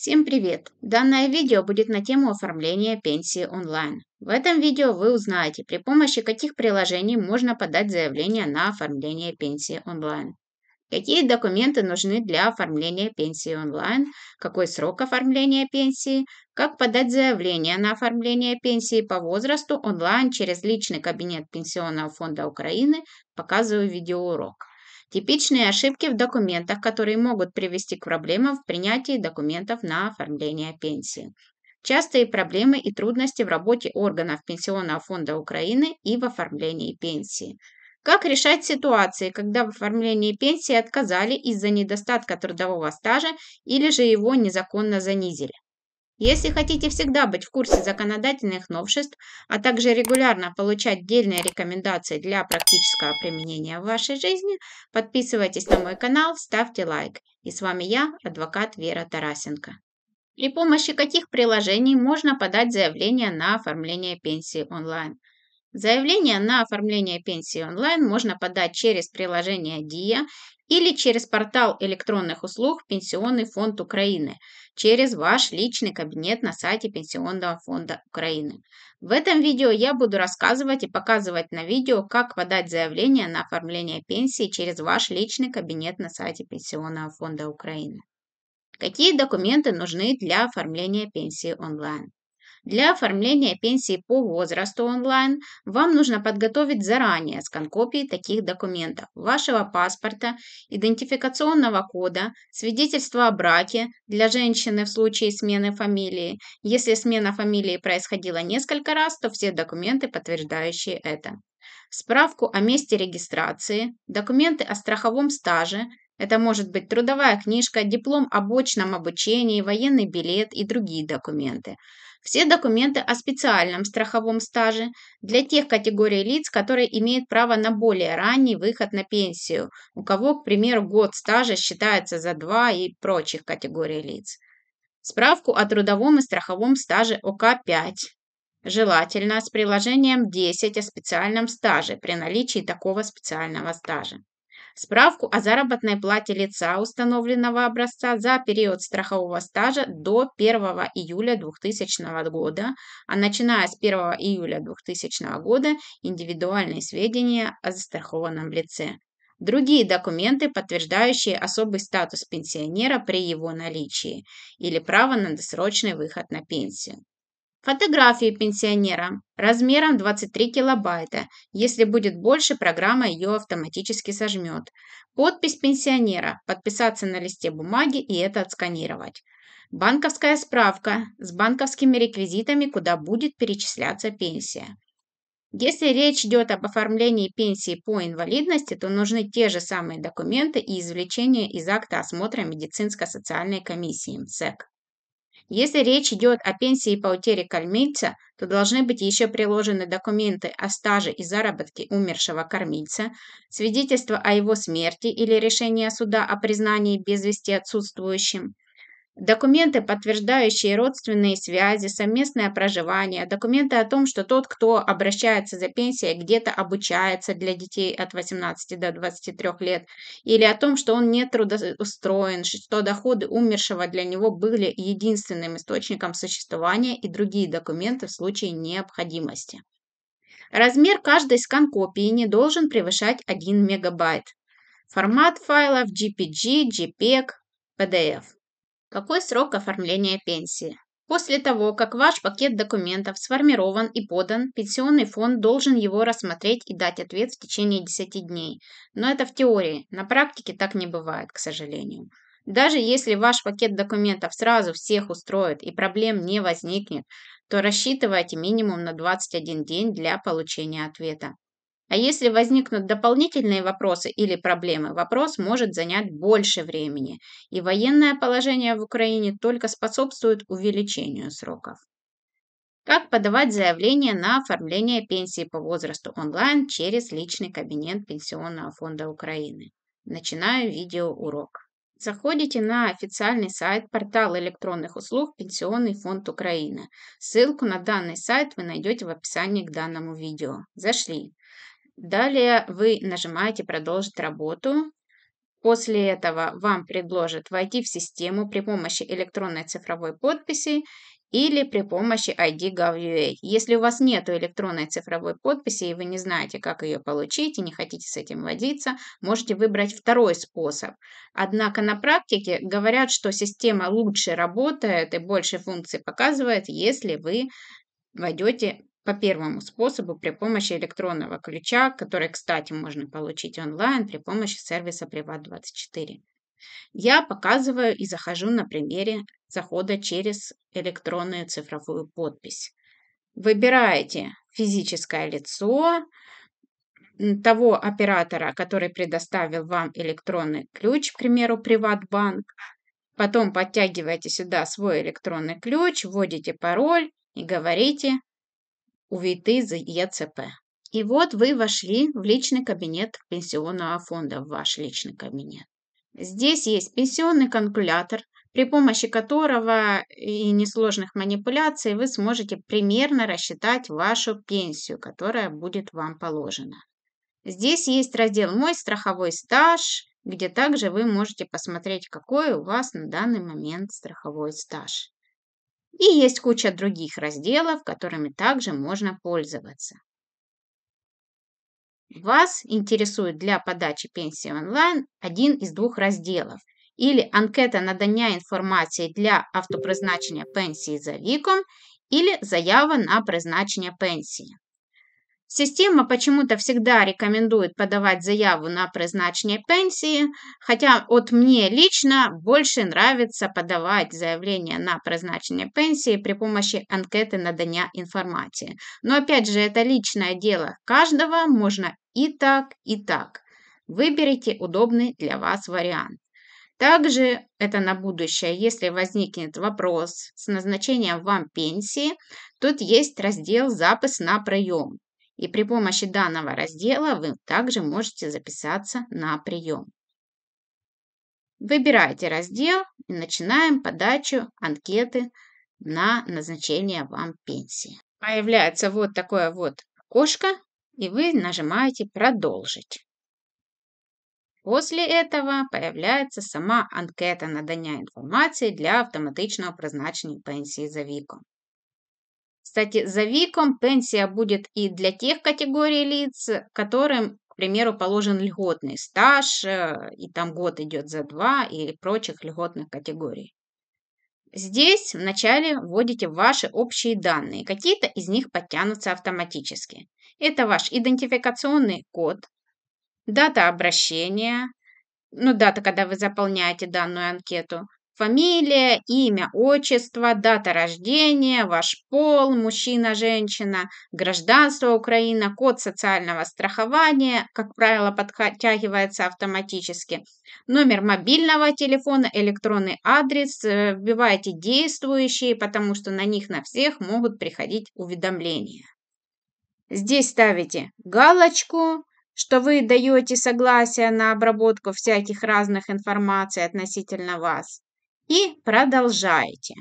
Всем привет! Данное видео будет на тему оформления пенсии онлайн. В этом видео вы узнаете, при помощи каких приложений можно подать заявление на оформление пенсии онлайн. Какие документы нужны для оформления пенсии онлайн, какой срок оформления пенсии, как подать заявление на оформление пенсии по возрасту онлайн через личный кабинет Пенсионного фонда Украины, показываю видеоурок. Типичные ошибки в документах, которые могут привести к проблемам в принятии документов на оформление пенсии. Частые проблемы и трудности в работе органов Пенсионного фонда Украины и в оформлении пенсии. Как решать ситуации, когда в оформлении пенсии отказали из-за недостатка трудового стажа или же его незаконно занизили? Если хотите всегда быть в курсе законодательных новшеств, а также регулярно получать дельные рекомендации для практического применения в вашей жизни, подписывайтесь на мой канал, ставьте лайк. И с вами я, адвокат Вера Тарасенко. При помощи каких приложений можно подать заявление на оформление пенсии онлайн? Заявление на оформление пенсии онлайн можно подать через приложение Диа или через портал электронных услуг Пенсионный фонд Украины через ваш личный кабинет на сайте Пенсионного фонда Украины. В этом видео я буду рассказывать и показывать на видео, как подать заявление на оформление пенсии через ваш личный кабинет на сайте Пенсионного фонда Украины. Какие документы нужны для оформления пенсии онлайн? Для оформления пенсии по возрасту онлайн вам нужно подготовить заранее скан-копии таких документов – вашего паспорта, идентификационного кода, свидетельства о браке для женщины в случае смены фамилии. Если смена фамилии происходила несколько раз, то все документы, подтверждающие это справку о месте регистрации, документы о страховом стаже, это может быть трудовая книжка, диплом об очном обучении, военный билет и другие документы. Все документы о специальном страховом стаже для тех категорий лиц, которые имеют право на более ранний выход на пенсию, у кого, к примеру, год стажа считается за два и прочих категорий лиц. Справку о трудовом и страховом стаже ОК-5, желательно с приложением 10 о специальном стаже при наличии такого специального стажа справку о заработной плате лица установленного образца за период страхового стажа до 1 июля 2000 года, а начиная с 1 июля 2000 года индивидуальные сведения о застрахованном лице. Другие документы, подтверждающие особый статус пенсионера при его наличии или право на досрочный выход на пенсию. Фотографии пенсионера размером 23 килобайта. Если будет больше, программа ее автоматически сожмет. Подпись пенсионера. Подписаться на листе бумаги и это отсканировать. Банковская справка с банковскими реквизитами, куда будет перечисляться пенсия. Если речь идет об оформлении пенсии по инвалидности, то нужны те же самые документы и извлечения из акта осмотра медицинско-социальной комиссии МСЭК. Если речь идет о пенсии по утере кормильца, то должны быть еще приложены документы о стаже и заработке умершего кормильца, свидетельство о его смерти или решение суда о признании без вести отсутствующим, Документы, подтверждающие родственные связи, совместное проживание, документы о том, что тот, кто обращается за пенсией, где-то обучается для детей от 18 до 23 лет, или о том, что он не трудоустроен, что доходы умершего для него были единственным источником существования и другие документы в случае необходимости. Размер каждой скан-копии не должен превышать 1 мегабайт. Формат файлов GPG, JPEG, PDF. Какой срок оформления пенсии? После того, как ваш пакет документов сформирован и подан, пенсионный фонд должен его рассмотреть и дать ответ в течение 10 дней. Но это в теории, на практике так не бывает, к сожалению. Даже если ваш пакет документов сразу всех устроит и проблем не возникнет, то рассчитывайте минимум на 21 день для получения ответа. А если возникнут дополнительные вопросы или проблемы, вопрос может занять больше времени, и военное положение в Украине только способствует увеличению сроков. Как подавать заявление на оформление пенсии по возрасту онлайн через личный кабинет Пенсионного фонда Украины? Начинаю видеоурок. Заходите на официальный сайт портала электронных услуг Пенсионный фонд Украины. Ссылку на данный сайт вы найдете в описании к данному видео. Зашли. Далее вы нажимаете «Продолжить работу». После этого вам предложат войти в систему при помощи электронной цифровой подписи или при помощи ID Gov.ua. Если у вас нет электронной цифровой подписи и вы не знаете, как ее получить и не хотите с этим водиться, можете выбрать второй способ. Однако на практике говорят, что система лучше работает и больше функций показывает, если вы войдете по первому способу при помощи электронного ключа, который, кстати, можно получить онлайн при помощи сервиса Privat24. Я показываю и захожу на примере захода через электронную цифровую подпись. Выбираете физическое лицо, того оператора, который предоставил вам электронный ключ, к примеру, PrivatBank. Потом подтягиваете сюда свой электронный ключ, вводите пароль и говорите увійти з а ЄЦП. И вот вы вошли в личный кабинет пенсионного фонда, в ваш личный кабинет. Здесь есть пенсионный калькулятор, при помощи которого и несложных манипуляций вы сможете примерно рассчитать вашу пенсию, которая будет вам положена. Здесь есть раздел «Мой страховой стаж», где также вы можете посмотреть, какой у вас на данный момент страховой стаж. И есть куча других разделов, которыми также можно пользоваться. Вас интересует для подачи пенсии онлайн один из двух разделов или анкета надання информации для автопризначения пенсии за віком, или заява на призначення пенсии. Система почему-то всегда рекомендует подавать заяву на призначення пенсии, хотя от мне лично больше нравится подавать заявление на призначение пенсии при помощи анкеты на надания информации. Но опять же, это личное дело каждого, можно и так, и так. Выберите удобный для вас вариант. Также это на будущее, если возникнет вопрос с назначением вам пенсии, тут есть раздел «Запись на прием». И при помощи данного раздела вы также можете записаться на прием. Выбирайте раздел и начинаем подачу анкеты на назначение вам пенсии. Появляется вот такое вот окошко, и вы нажимаете «Продолжить». После этого появляется сама анкета надання информации для автоматичного призначення пенсии за віком. Кстати, за ВИКом пенсия будет и для тех категорий лиц, которым, к примеру, положен льготный стаж, э, и там год идет за два, и прочих льготных категорий. Здесь вначале вводите ваши общие данные, какие-то из них подтянутся автоматически. Это ваш идентификационный код, дата обращения, ну, дата, когда вы заполняете данную анкету, Фамилия, имя, отчество, дата рождения, ваш пол, мужчина, женщина, гражданство Украина, код социального страхования, как правило, подтягивается автоматически, номер мобильного телефона, электронный адрес, э, вбивайте действующие, потому что на них на всех могут приходить уведомления. Здесь ставите галочку, что вы даете согласие на обработку всяких разных информаций относительно вас и продолжаете.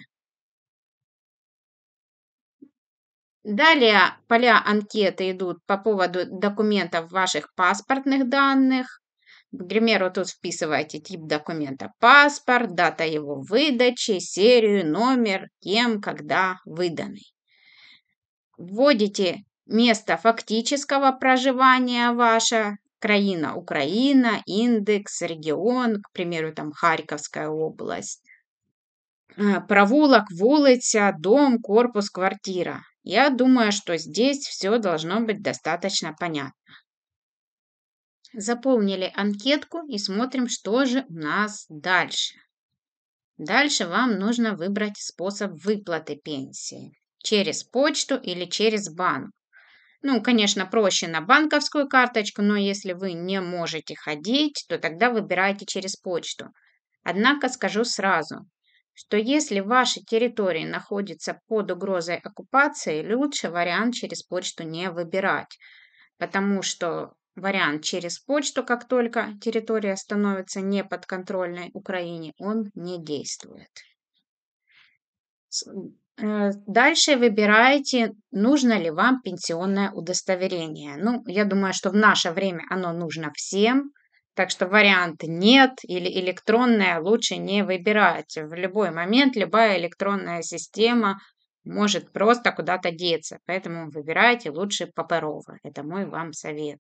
Далее поля анкеты идут по поводу документов ваших паспортных данных. К примеру, тут вписываете тип документа паспорт, дата его выдачи, серию, номер, кем, когда выданный. Вводите место фактического проживания ваше, краина Украина, индекс, регион, к примеру, там Харьковская область, а, провулок, вулиця, дом, корпус, квартира. Я думаю, что здесь все должно быть достаточно понятно. Заполнили анкетку и смотрим, что же у нас дальше. Дальше вам нужно выбрать способ выплаты пенсии. Через почту или через банк. Ну, конечно, проще на банковскую карточку, но если вы не можете ходить, то тогда выбирайте через почту. Однако скажу сразу, что если ваша территория находится под угрозой оккупации, лучше вариант через почту не выбирать, потому что вариант через почту, как только территория становится не подконтрольной Украине, он не действует. Э, дальше выбираете, нужно ли вам пенсионное удостоверение. Ну, я думаю, что в наше время оно нужно всем, так что вариант «нет» или «электронная» лучше не выбирать. В любой момент любая электронная система может просто куда-то деться. Поэтому выбирайте лучше Папарова. Это мой вам совет.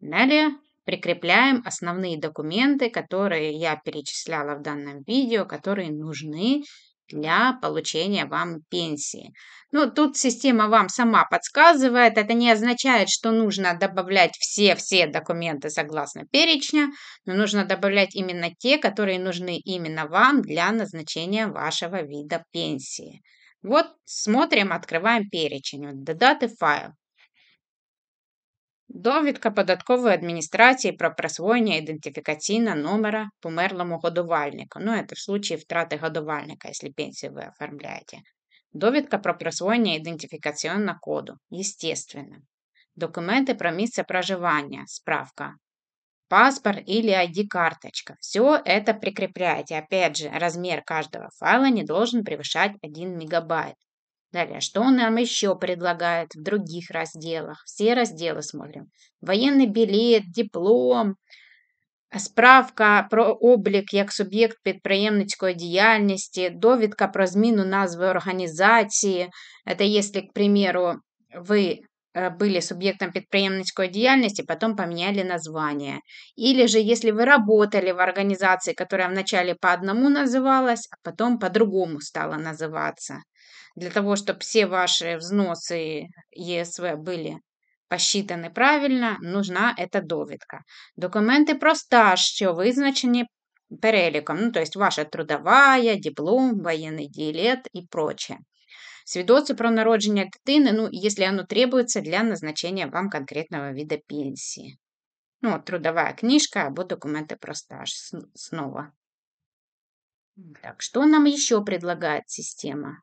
Далее прикрепляем основные документы, которые я перечисляла в данном видео, которые нужны для получения вам пенсии. Ну, тут система вам сама подсказывает. Это не означает, что нужно добавлять все-все документы согласно перечня, но нужно добавлять именно те, которые нужны именно вам для назначения вашего вида пенсии. Вот смотрим, открываем перечень. Вот, даты файл. Довідка податкової адміністрації про присвоєння ідентифікаційного номера померлому годувальнику. Ну, це в случае втрати годувальника, якщо пенсію ви оформляєте. Довідка про присвоєння ідентифікаційного коду. Естественно. Документи про місце проживання. Справка. Паспорт или ID-карточка. Все это прикрепляете. Опять же, размер каждого файла не должен превышать 1 мегабайт. Далее, что он нам еще предлагает в других разделах? Все разделы смотрим. Военный билет, диплом, Справка про облик як субъект підприємницької діяльності, довідка про зміну назви організації. Это если, к примеру, вы э, были субъектом предприемнической деятельности, потом поменяли название. Или же, если вы работали в организации, которая вначале по одному называлась, а потом по-другому стала называться для того, чтобы все ваши взносы ЕСВ были посчитані правильно, нужна эта довідка. Документы про стаж, що визначені переліком, ну, есть ваша трудовая, диплом, военный дилет и прочее. Свидетельство про народження дитини, ну, если оно требуется для назначения вам конкретного вида пенсии, Ну, от трудовая книжка або документы про стаж снова. Так, что нам еще предлагает система?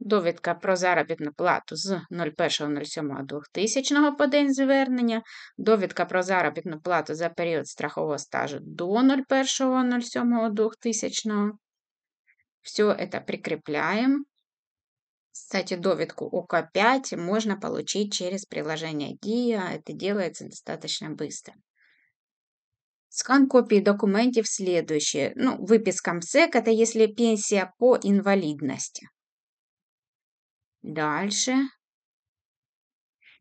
довідка про заробітну плату з 01.07.2000 по день звернення, довідка про заробітну плату за період страхового стажу до 01.07.2000. Все это прикрепляем. Кстати, довідку ОК5 можно получить через приложение DIA. Это делается достаточно быстро. Скан копии документов следующее. Ну, выписка МСЭК – это если пенсия по инвалидности. Дальше.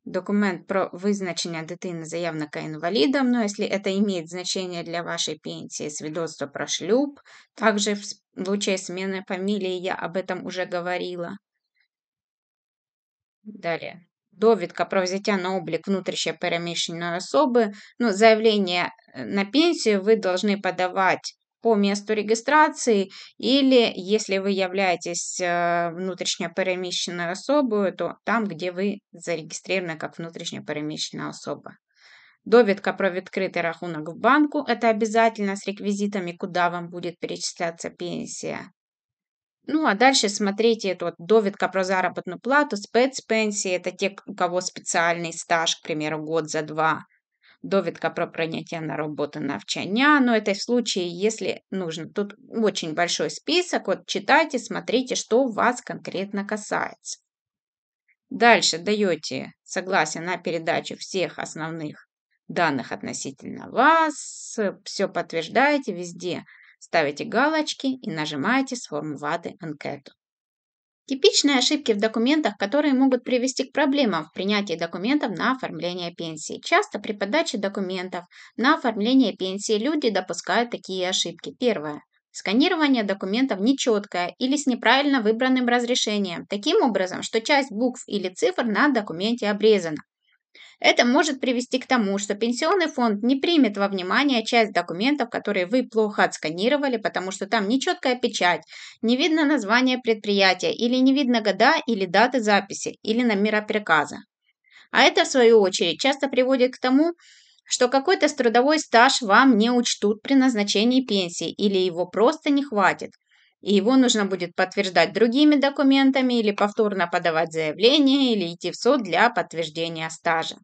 Документ про визначення дитини заявника інвалідом, ну, если это имеет значение для вашей пенсии, свидетельство про шлюб. Также в случае смены фамилии я об этом уже говорила. Далее. Довідка про взяття на облік внутрішньо переміщеної особи. Ну, заявление э, на пенсию вы должны подавать по месту регистрации, или если вы являетесь э, внутренне перемещенной особою, то там, где вы зарегистрированы как внутренне перемещенная особа. Довідка про открытый рахунок в банку – это обязательно с реквизитами, куда вам будет перечисляться пенсия. Ну а дальше смотрите, это вот довідка про заработную плату, спецпенсии – это те, у кого специальный стаж, к примеру, год за два – довідка про прийняття на роботу навчання. Но это в случае, якщо потрібно, Тут дуже великий список. Вот читайте, смотрите, что вас конкретно касається. Дальше даете согласие на передачу всех основных данных относительно вас. Все подтверждаете везде. Ставите галочки и нажимаете «Сформувати анкету». Типичные ошибки в документах, которые могут привести к проблемам в принятии документов на оформление пенсии. Часто при подаче документов на оформление пенсии люди допускают такие ошибки. Первое. Сканирование документов нечеткое или с неправильно выбранным разрешением, таким образом, что часть букв или цифр на документе обрезана. Это может привести к тому, что пенсионный фонд не примет во внимание часть документов, которые вы плохо отсканировали, потому что там нечеткая печать, не видно название предприятия или не видно года или даты записи или номера приказа. А это, в свою очередь, часто приводит к тому, что какой-то трудовой стаж вам не учтут при назначении пенсии или его просто не хватит – и его нужно будет подтверждать другими документами или повторно подавать заявление или идти в суд для подтверждения стажа.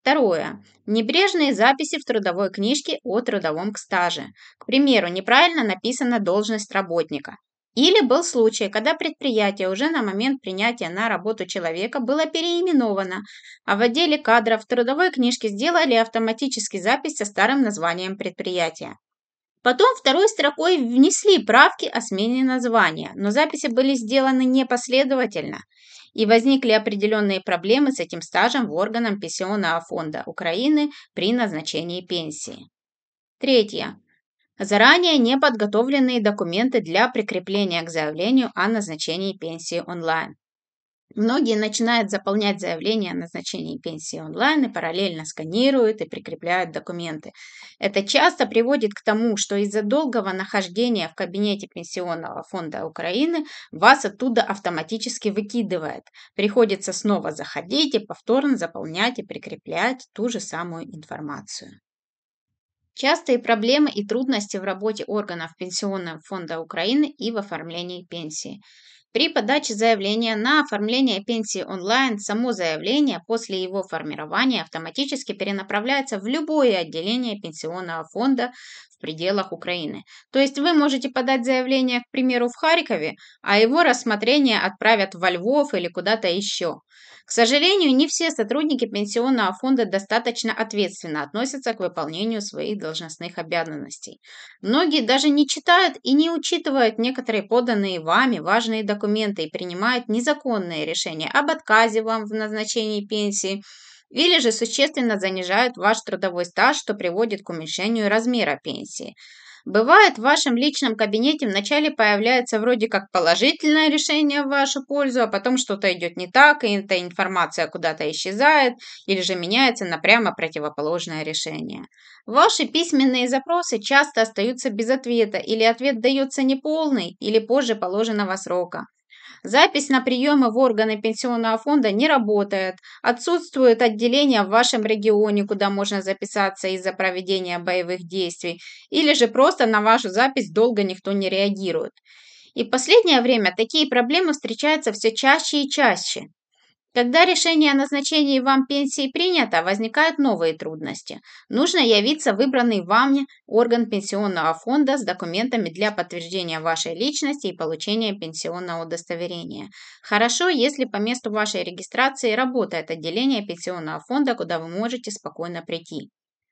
Второе. Небрежные записи в трудовой книжке о трудовом к стаже. К примеру, неправильно написана должность работника. Или был случай, когда предприятие уже на момент принятия на работу человека было переименовано, а в отделе кадров в трудовой книжке сделали автоматически запись со старым названием предприятия. Потом второй строкой внесли правки о смене названия, но записи были сделаны непоследовательно, и возникли определенные проблемы с этим стажем в органах Пенсионного фонда Украины при назначении пенсии. Третье. Заранее неподготовленные документы для прикрепления к заявлению о назначении пенсии онлайн. Многие начинают заполнять заявление о назначении пенсии онлайн и параллельно сканируют и прикрепляют документы. Это часто приводит к тому, что из-за долгого нахождения в кабинете Пенсионного фонда Украины вас оттуда автоматически выкидывает. Приходится снова заходить и повторно заполнять и прикреплять ту же самую информацию. Частые проблемы и трудности в работе органов Пенсионного фонда Украины и в оформлении пенсии. При подаче заявления на оформление пенсии онлайн само заявление после его формирования автоматически перенаправляется в любое отделение пенсионного фонда в пределах Украины. То есть вы можете подать заявление, к примеру, в Харькове, а его рассмотрение отправят во Львов или куда-то еще. К сожалению, не все сотрудники пенсионного фонда достаточно ответственно относятся к выполнению своих должностных обязанностей. Многие даже не читают и не учитывают некоторые поданные вами важные документы документы и принимает незаконные решения об отказе вам в назначении пенсии или же существенно занижают ваш трудовой стаж, что приводит к уменьшению размера пенсии. Бывает, в вашем личном кабинете вначале появляется вроде как положительное решение в вашу пользу, а потом что-то идет не так, и эта информация куда-то исчезает или же меняется на прямо противоположное решение. Ваши письменные запросы часто остаются без ответа или ответ дается неполный или позже положенного срока. Запись на приемы в органы пенсионного фонда не работает. Отсутствует отделение в вашем регионе, куда можно записаться из-за проведения боевых действий. Или же просто на вашу запись долго никто не реагирует. И в последнее время такие проблемы встречаются все чаще и чаще. Когда решение о назначении вам пенсии принято, возникают новые трудности. Нужно явиться в выбранный вами орган пенсионного фонда с документами для подтверждения вашей личности и получения пенсионного удостоверения. Хорошо, если по месту вашей регистрации работает отделение пенсионного фонда, куда вы можете спокойно прийти.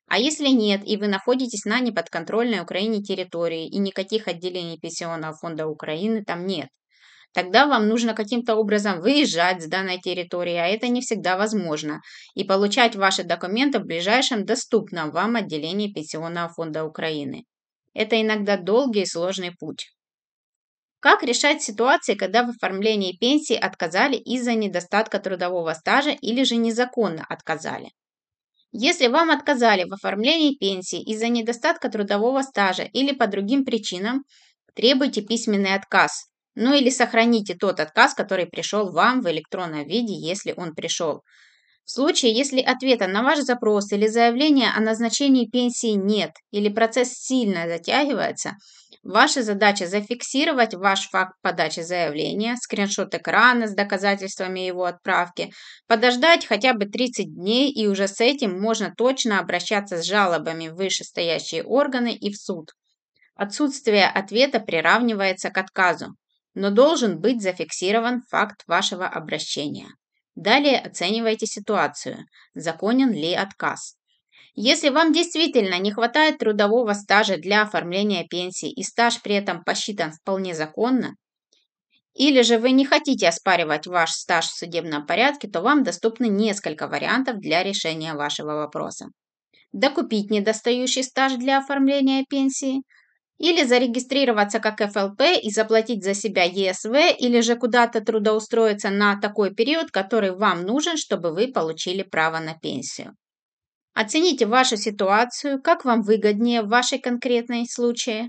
А если нет, и вы находитесь на неподконтрольной Украине территории, и никаких отделений Пенсионного фонда Украины там нет, тогда вам нужно каким-то образом выезжать с данной территории, а это не всегда возможно, и получать ваши документы в ближайшем доступном вам отделении Пенсионного фонда Украины. Это иногда долгий и сложный путь. Как решать ситуации, когда в оформлении пенсии отказали из-за недостатка трудового стажа или же незаконно отказали? Если вам отказали в оформлении пенсии из-за недостатка трудового стажа или по другим причинам, требуйте письменный отказ ну или сохраните тот отказ, который пришел вам в электронном виде, если он пришел. В случае, если ответа на ваш запрос или заявление о назначении пенсии нет или процесс сильно затягивается, ваша задача зафиксировать ваш факт подачи заявления, скриншот экрана с доказательствами его отправки, подождать хотя бы 30 дней и уже с этим можно точно обращаться с жалобами в вышестоящие органы и в суд. Отсутствие ответа приравнивается к отказу но должен быть зафиксирован факт вашего обращения. Далее оценивайте ситуацию, законен ли отказ. Если вам действительно не хватает трудового стажа для оформления пенсии и стаж при этом посчитан вполне законно, или же вы не хотите оспаривать ваш стаж в судебном порядке, то вам доступны несколько вариантов для решения вашего вопроса. Докупить недостающий стаж для оформления пенсии – или зарегистрироваться как ФЛП и заплатить за себя ЕСВ, или же куда-то трудоустроиться на такой период, который вам нужен, чтобы вы получили право на пенсию. Оцените вашу ситуацию, как вам выгоднее в вашей конкретной случае.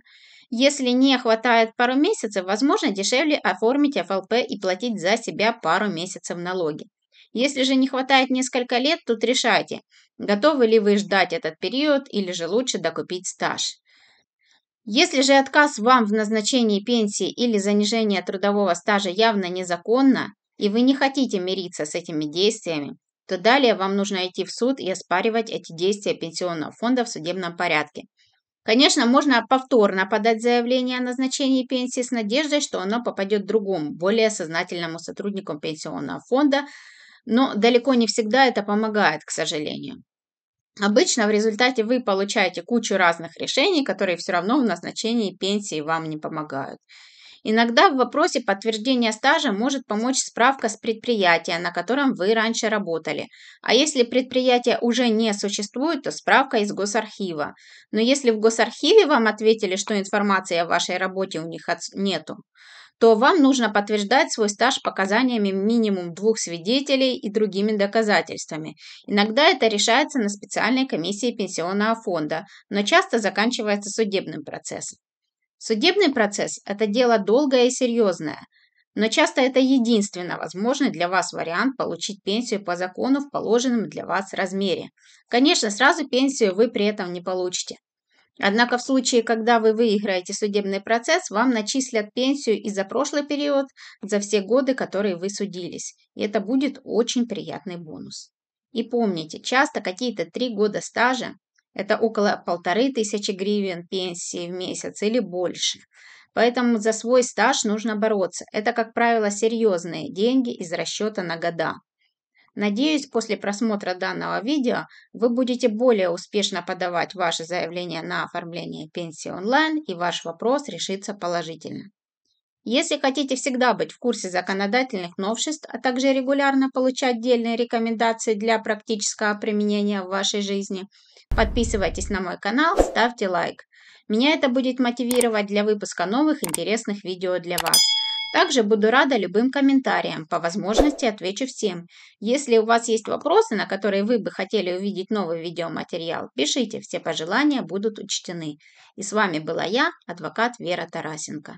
Если не хватает пару месяцев, возможно дешевле оформить ФЛП и платить за себя пару месяцев налоги. Если же не хватает несколько лет, тут решайте, готовы ли вы ждать этот период или же лучше докупить стаж. Если же отказ вам в назначении пенсии или занижение трудового стажа явно незаконно, и вы не хотите мириться с этими действиями, то далее вам нужно идти в суд и оспаривать эти действия пенсионного фонда в судебном порядке. Конечно, можно повторно подать заявление о назначении пенсии с надеждой, что оно попадет другому, более сознательному сотруднику пенсионного фонда, но далеко не всегда это помогает, к сожалению. Обычно в результате вы получаете кучу разных решений, которые все равно в назначении пенсии вам не помогают. Иногда в вопросе подтверждения стажа может помочь справка с предприятия, на котором вы раньше работали. А если предприятие уже не существует, то справка из госархива. Но если в госархиве вам ответили, что информации о вашей работе у них нету, то вам нужно подтверждать свой стаж показаниями минимум двух свидетелей и другими доказательствами. Иногда это решается на специальной комиссии пенсионного фонда, но часто заканчивается судебным процессом. Судебный процесс – это дело долгое и серьезное, но часто это единственно возможный для вас вариант получить пенсию по закону в положенном для вас размере. Конечно, сразу пенсию вы при этом не получите. Однако в случае, когда вы выиграете судебный процесс, вам начислят пенсию и за прошлый период, за все годы, которые вы судились. И это будет очень приятный бонус. И помните, часто какие-то три года стажа – это около полторы тысячи гривен пенсии в месяц или больше. Поэтому за свой стаж нужно бороться. Это, как правило, серьезные деньги из расчета на года. Надеюсь, после просмотра данного видео вы будете более успешно подавать ваше заявление на оформление пенсии онлайн и ваш вопрос решится положительно. Если хотите всегда быть в курсе законодательных новшеств, а также регулярно получать отдельные рекомендации для практического применения в вашей жизни, подписывайтесь на мой канал, ставьте лайк. Меня это будет мотивировать для выпуска новых интересных видео для вас. Также буду рада любым комментариям, по возможности отвечу всем. Если у вас есть вопросы, на которые вы бы хотели увидеть новый видеоматериал, пишите, все пожелания будут учтены. И с вами была я, адвокат Вера Тарасенко.